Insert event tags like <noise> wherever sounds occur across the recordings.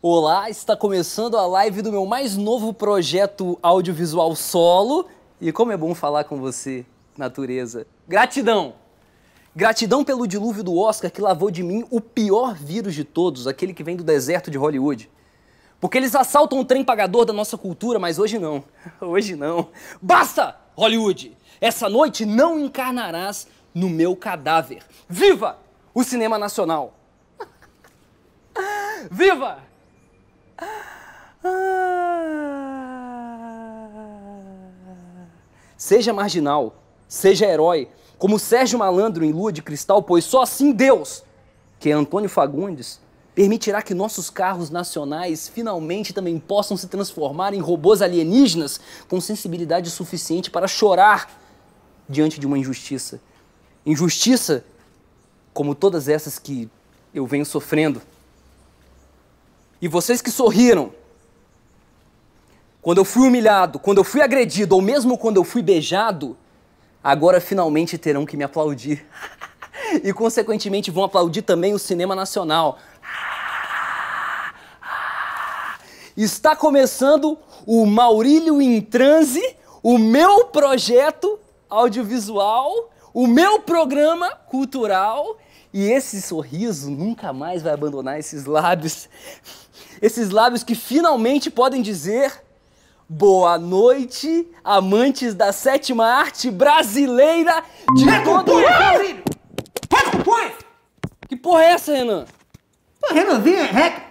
Olá, está começando a live do meu mais novo projeto audiovisual solo. E como é bom falar com você, natureza. Gratidão! Gratidão pelo dilúvio do Oscar que lavou de mim o pior vírus de todos, aquele que vem do deserto de Hollywood. Porque eles assaltam o trem pagador da nossa cultura, mas hoje não. <laughs> Hoje não. Basta, Hollywood! Essa noite não encarnarás no meu cadáver. Viva o cinema nacional! <laughs> Viva! Ah. Seja marginal, seja herói, como Sérgio Malandro em Lua de Cristal, pois só assim Deus, que é Antônio Fagundes, permitirá que nossos carros nacionais finalmente também possam se transformar em robôs alienígenas com sensibilidade suficiente para chorar diante de uma injustiça. Injustiça como todas essas que eu venho sofrendo. E vocês que sorriram, quando eu fui humilhado, quando eu fui agredido, ou mesmo quando eu fui beijado, agora finalmente terão que me aplaudir. <laughs> e, consequentemente, vão aplaudir também o cinema nacional. Está começando o Maurílio em Transe, o meu projeto audiovisual, o meu programa cultural. E esse sorriso nunca mais vai abandonar esses lábios esses lábios que finalmente podem dizer boa noite, amantes da sétima arte brasileira de todo o Que porra é essa, Renan? O Renanzinho é hacker.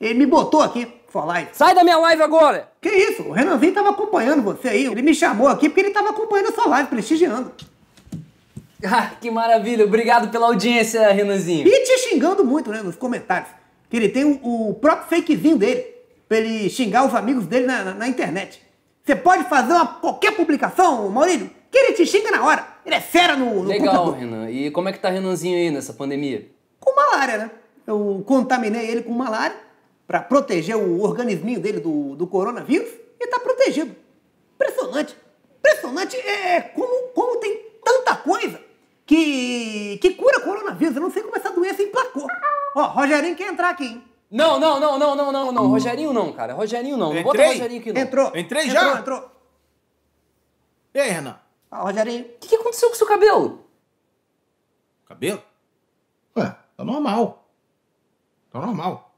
Ele me botou aqui sua live. Sai da minha live agora! Que isso? O Renanzinho tava acompanhando você aí. Ele me chamou aqui porque ele tava acompanhando a sua live, prestigiando. Ah, que maravilha. Obrigado pela audiência, Renanzinho. E te xingando muito, né, nos comentários que ele tem o, o próprio fakezinho dele, para ele xingar os amigos dele na, na, na internet. Você pode fazer uma, qualquer publicação, Maurílio, que ele te xinga na hora. Ele é fera no, no Legal, computador. Renan. E como é que tá Renanzinho aí nessa pandemia? Com malária, né? Eu contaminei ele com malária para proteger o organisminho dele do, do coronavírus e tá protegido. Impressionante. Impressionante é, é como, como tem tanta coisa que, que cura coronavírus. Eu não sei como essa doença emplacou. Ó, Rogerinho quer entrar aqui, hein? Não, não, não, não, não, não, não. Rogerinho não, cara. Rogerinho não. Não bota Rogerinho aqui, não. Entrou. Entrei já? Entrou, entrou. E aí, Renan? Ah, Rogerinho. O que, que aconteceu com o seu cabelo? Cabelo? Ué, tá normal. Tá normal.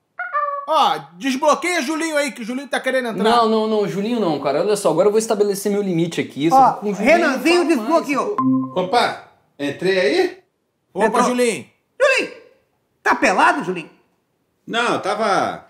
Ó, desbloqueia Julinho aí, que o Julinho tá querendo entrar. Não, não, não, Julinho não, cara. Olha só, agora eu vou estabelecer meu limite aqui. Ó, Renanzinho desbloqueou. Opa, entrei aí? Opa, Entrou. Julinho. Tá pelado, Julinho? Não, tava.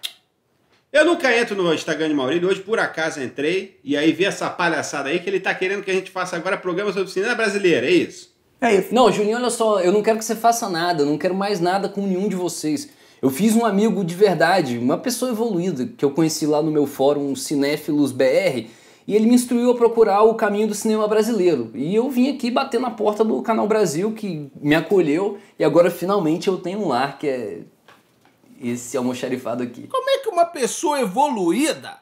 Eu nunca entro no Instagram de Maurílio, hoje por acaso entrei e aí vi essa palhaçada aí que ele tá querendo que a gente faça agora programa sobre cinema brasileiro, é isso? É isso. Não, Julinho, olha só, eu não quero que você faça nada, eu não quero mais nada com nenhum de vocês. Eu fiz um amigo de verdade, uma pessoa evoluída que eu conheci lá no meu fórum Cinéfilos BR e ele me instruiu a procurar o caminho do cinema brasileiro. E eu vim aqui bater na porta do Canal Brasil, que me acolheu, e agora finalmente eu tenho um lar, que é esse almoxarifado aqui. Como é que uma pessoa evoluída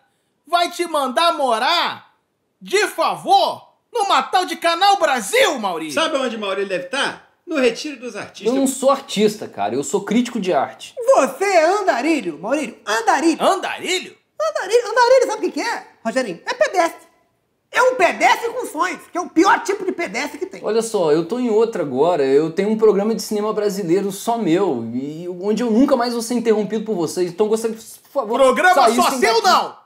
vai te mandar morar, de favor, numa tal de Canal Brasil, Maurício? Sabe onde Maurício deve estar? No Retiro dos Artistas. Eu não sou artista, cara. Eu sou crítico de arte. Você é andarilho, Maurílio. Andarilho. Andarilho? Andarilho. Andarilho, sabe o que é? Rogerinho? É pedestre. É um pedestre com sonhos, que é o pior tipo de pedestre que tem. Olha só, eu tô em outra agora. Eu tenho um programa de cinema brasileiro só meu, e onde eu nunca mais vou ser interrompido por vocês. Então gostaria que, por favor. Programa só seu, não!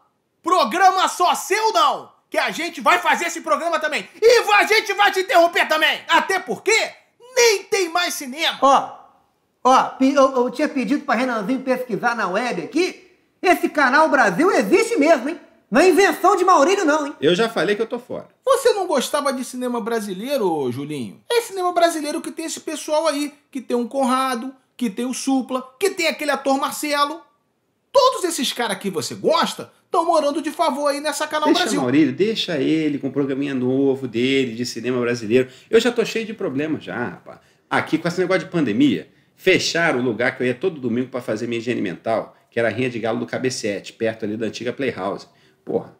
Programa só seu, não! Que a gente vai fazer esse programa também! E a gente vai te interromper também! Até porque nem tem mais cinema! Ó, ó, eu, eu tinha pedido pra Renanzinho pesquisar na web aqui. Esse canal Brasil existe mesmo, hein? Não é invenção de Maurílio, não, hein? Eu já falei que eu tô fora. Você não gostava de cinema brasileiro, Julinho? É cinema brasileiro que tem esse pessoal aí, que tem um Conrado, que tem o Supla, que tem aquele ator Marcelo. Todos esses caras que você gosta estão morando de favor aí nessa Canal deixa Brasil. Maurílio, deixa ele com o programinha novo dele de cinema brasileiro. Eu já tô cheio de problemas já, rapaz. Aqui com esse negócio de pandemia, fecharam o lugar que eu ia todo domingo para fazer minha higiene mental, que era a Rinha de Galo do Cabecete, perto ali da antiga Playhouse. Porra.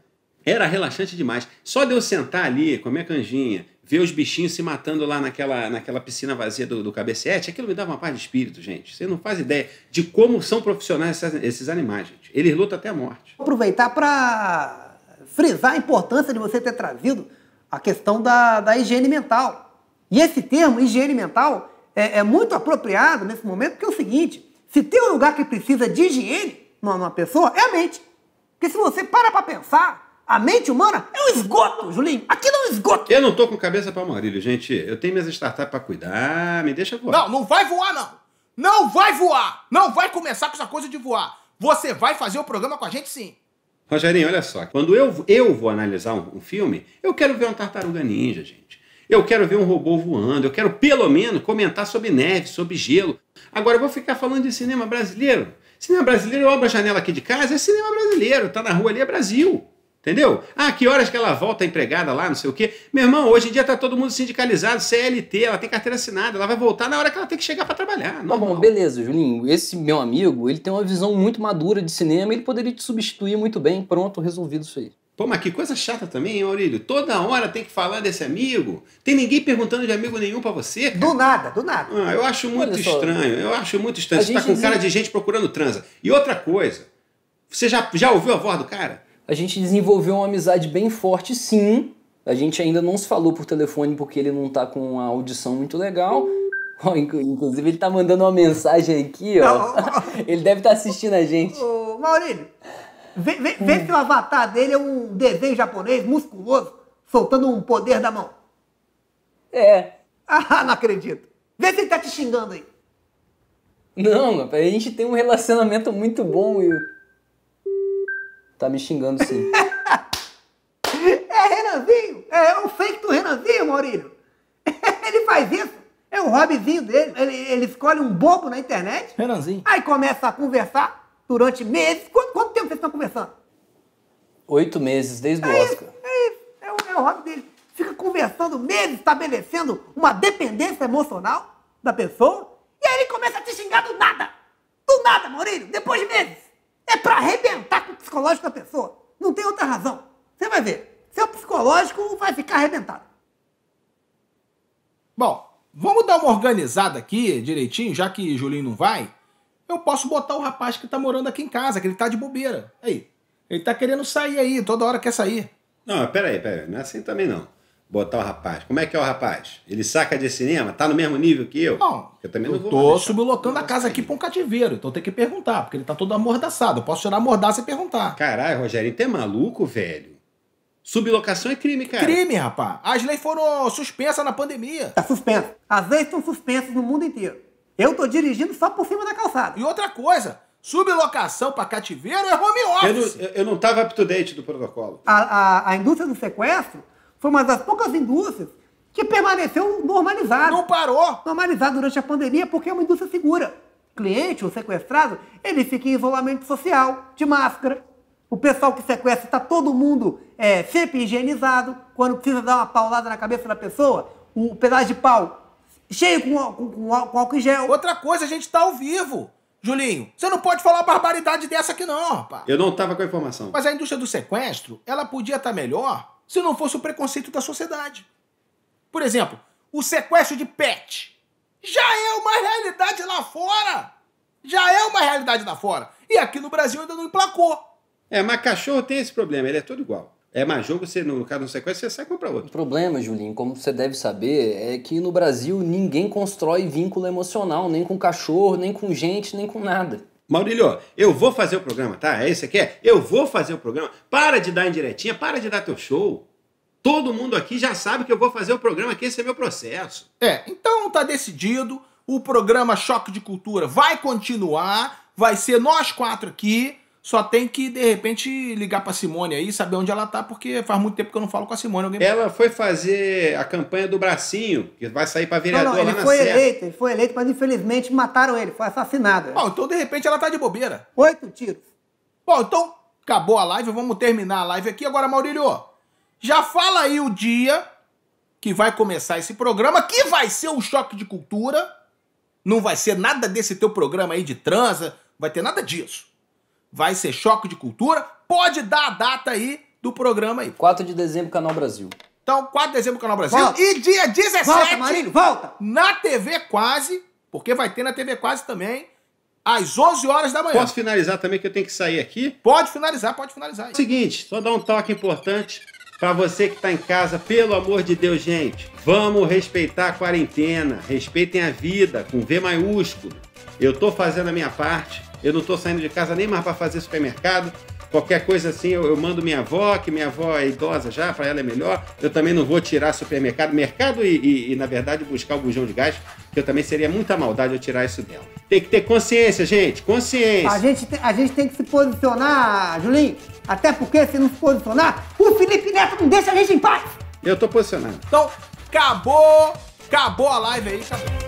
Era relaxante demais. Só de eu sentar ali com a minha canjinha, ver os bichinhos se matando lá naquela, naquela piscina vazia do, do KBCete, aquilo me dava uma paz de espírito, gente. Você não faz ideia de como são profissionais esses, esses animais, gente. Eles lutam até a morte. Vou aproveitar para frisar a importância de você ter trazido a questão da, da higiene mental. E esse termo, higiene mental, é, é muito apropriado nesse momento, porque é o seguinte: se tem um lugar que precisa de higiene numa, numa pessoa, é a mente. Porque se você para pra pensar, a mente humana é um esgoto, Julinho. Aquilo é um esgoto. Eu não tô com cabeça pra Maurílio, gente. Eu tenho minhas startups pra cuidar, me deixa voar. Não, não vai voar, não. Não vai voar. Não vai começar com essa coisa de voar. Você vai fazer o programa com a gente, sim. Rogerinho, olha só. Quando eu, eu vou analisar um, um filme, eu quero ver um tartaruga ninja, gente. Eu quero ver um robô voando, eu quero pelo menos comentar sobre neve, sobre gelo. Agora eu vou ficar falando de cinema brasileiro. Cinema brasileiro, eu abro a janela aqui de casa, é cinema brasileiro, tá na rua ali, é Brasil. Entendeu? Ah, que horas que ela volta empregada lá, não sei o quê. Meu irmão, hoje em dia tá todo mundo sindicalizado, CLT, ela tem carteira assinada, ela vai voltar na hora que ela tem que chegar para trabalhar. Tá bom, beleza, Julinho. Esse meu amigo, ele tem uma visão muito madura de cinema, ele poderia te substituir muito bem, pronto, resolvido isso aí. Pô, mas que coisa chata também, hein, Aurílio? Toda hora tem que falar desse amigo. Tem ninguém perguntando de amigo nenhum para você? Cara. Do nada, do nada. Ah, eu acho muito estranho. Eu acho muito estranho. Você tá com cara de gente procurando transa. E outra coisa, você já, já ouviu a voz do cara? A gente desenvolveu uma amizade bem forte, sim. A gente ainda não se falou por telefone porque ele não tá com uma audição muito legal. inclusive, ele tá mandando uma mensagem aqui, ó. <laughs> Ele deve estar tá assistindo a gente. Ô, Maurílio, Vê, vê, vê é. se o avatar dele é um desenho japonês musculoso, soltando um poder da mão. É. Ah, não acredito. Vê se ele tá te xingando aí. Não, a gente tem um relacionamento muito bom, e Tá me xingando sim. <laughs> é Renanzinho! É, é o fake do Renanzinho, Maurílio! <laughs> ele faz isso! É o hobbyzinho dele. Ele, ele escolhe um bobo na internet. Renanzinho. Aí começa a conversar durante meses. Quanto, quanto tempo vocês estão conversando? Oito meses, desde é o Oscar. Isso, é isso, é o, é o hobby dele. Fica conversando meses, estabelecendo uma dependência emocional da pessoa, e aí ele começa a te xingar do nada. Do nada, Maurílio, depois de meses. É para arrebentar com o psicológico da pessoa. Não tem outra razão. Você vai ver. Seu psicológico vai ficar arrebentado. Bom, vamos dar uma organizada aqui direitinho, já que Julinho não vai. Eu posso botar o rapaz que tá morando aqui em casa, que ele tá de bobeira. Aí. Ele tá querendo sair aí, toda hora quer sair. Não, peraí, peraí. Não é assim também não. Botar o rapaz. Como é que é o rapaz? Ele saca de cinema? Tá no mesmo nível que eu? Não. Eu também não eu vou. Tô sublocando a casa sair. aqui pra um cativeiro. Então tem que perguntar, porque ele tá todo amordaçado. Eu posso tirar mordaça e perguntar. Caralho, Rogério, tu é maluco, velho? Sublocação é crime, cara. Crime, rapaz. As leis foram suspensas na pandemia. Tá é suspensa. As leis estão suspensas no mundo inteiro. Eu tô dirigindo só por cima da calçada. E outra coisa, sublocação para cativeiro é home office. Eu não, eu não tava up-to-date do protocolo. A, a, a indústria do sequestro foi uma das poucas indústrias que permaneceu normalizada. Não parou. Normalizada durante a pandemia porque é uma indústria segura. O cliente, o sequestrado, ele fica em isolamento social, de máscara. O pessoal que sequestra está todo mundo é, sempre higienizado. Quando precisa dar uma paulada na cabeça da pessoa, o pedaço de pau cheio com, com, com, com álcool em gel. Outra coisa, a gente tá ao vivo. Julinho, você não pode falar barbaridade dessa aqui não, rapaz. Eu não tava com a informação. Mas a indústria do sequestro, ela podia estar tá melhor se não fosse o preconceito da sociedade. Por exemplo, o sequestro de pet já é uma realidade lá fora. Já é uma realidade lá fora. E aqui no Brasil ainda não emplacou. É, mas cachorro tem esse problema, ele é todo igual. É mais jogo, você, no caso não sequência, você sai com o outro. O problema, Julinho, como você deve saber, é que no Brasil ninguém constrói vínculo emocional, nem com cachorro, nem com gente, nem com nada. Maurílio, eu vou fazer o programa, tá? É isso que é? Eu vou fazer o programa. Para de dar indiretinha, para de dar teu show. Todo mundo aqui já sabe que eu vou fazer o programa, que esse é meu processo. É, então tá decidido. O programa Choque de Cultura vai continuar. Vai ser nós quatro aqui só tem que, de repente, ligar para Simone aí, saber onde ela tá, porque faz muito tempo que eu não falo com a Simone. Alguém... Ela foi fazer a campanha do bracinho, que vai sair para vereador não, não, ele lá foi eleito, Ele foi eleito, mas infelizmente mataram ele, foi assassinado. Bom, então, de repente, ela tá de bobeira. Oito tiros. Bom, então, acabou a live, vamos terminar a live aqui. Agora, Maurílio, já fala aí o dia que vai começar esse programa, que vai ser um choque de cultura. Não vai ser nada desse teu programa aí de transa, vai ter nada disso vai ser choque de cultura. Pode dar a data aí do programa aí. 4 de dezembro, Canal Brasil. Então, 4 de dezembro, Canal Brasil. Volta. E dia 17. Volta, volta! Na TV Quase, porque vai ter na TV Quase também, às 11 horas da manhã. Posso finalizar também, que eu tenho que sair aqui? Pode finalizar, pode finalizar. Aí. Seguinte, só dar um toque importante para você que está em casa, pelo amor de Deus, gente, vamos respeitar a quarentena, respeitem a vida, com V maiúsculo eu estou fazendo a minha parte, eu não estou saindo de casa nem mais para fazer supermercado. Qualquer coisa assim, eu, eu, mando minha avó, que minha avó é idosa já, para ela é melhor. Eu também não vou tirar supermercado, mercado e, e, e, na verdade, buscar o bujão de gás, porque eu também seria muita maldade eu tirar isso dela. Tem que ter consciência, gente, consciência. A gente, a gente tem que se posicionar, Julinho, até porque se não se posicionar, o Felipe Neto não deixa a gente em paz. Eu tô posicionado. Então, acabou, acabou a live aí, acabou.